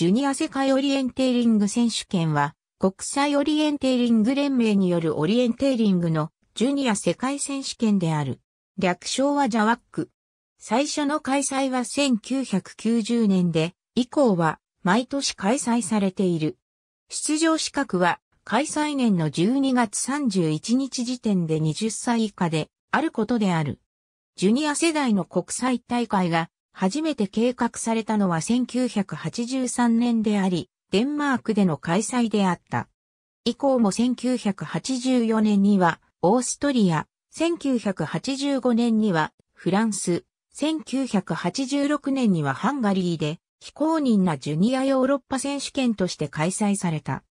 ジュニア世界オリエンテーリング選手権は、国際オリエンテーリング連盟によるオリエンテーリングのジュニア世界選手権である。略称はジャワック。最初の開催は1990年で、以降は毎年開催されている。出場資格は開催年の12月31日時点で20歳以下であることである。ジュニア世代の国際大会が初めて計画されたのは1983年であり、デンマークでの開催であった。以降も1984年にはオーストリア、1985年にはフランス、1986年にはハンガリーで非公認なジュニアヨーロッパ選手権として開催された。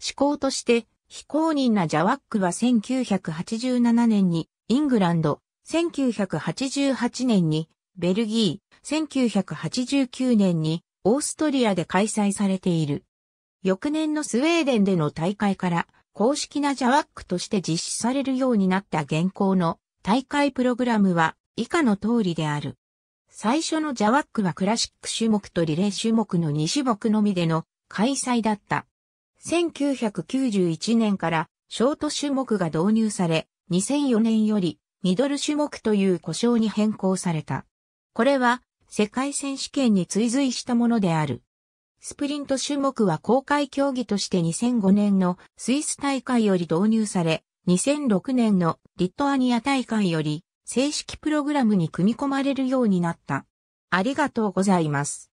試行として非公認なジャワックは1987年にイングランド、1988年にベルギー、1989年にオーストリアで開催されている。翌年のスウェーデンでの大会から公式なジャワックとして実施されるようになった現行の大会プログラムは以下の通りである。最初のジャワックはクラシック種目とリレー種目の2種目のみでの開催だった。1991年からショート種目が導入され、2004年よりミドル種目という故障に変更された。これは世界選手権に追随したものである。スプリント種目は公開競技として2005年のスイス大会より導入され、2006年のリトアニア大会より正式プログラムに組み込まれるようになった。ありがとうございます。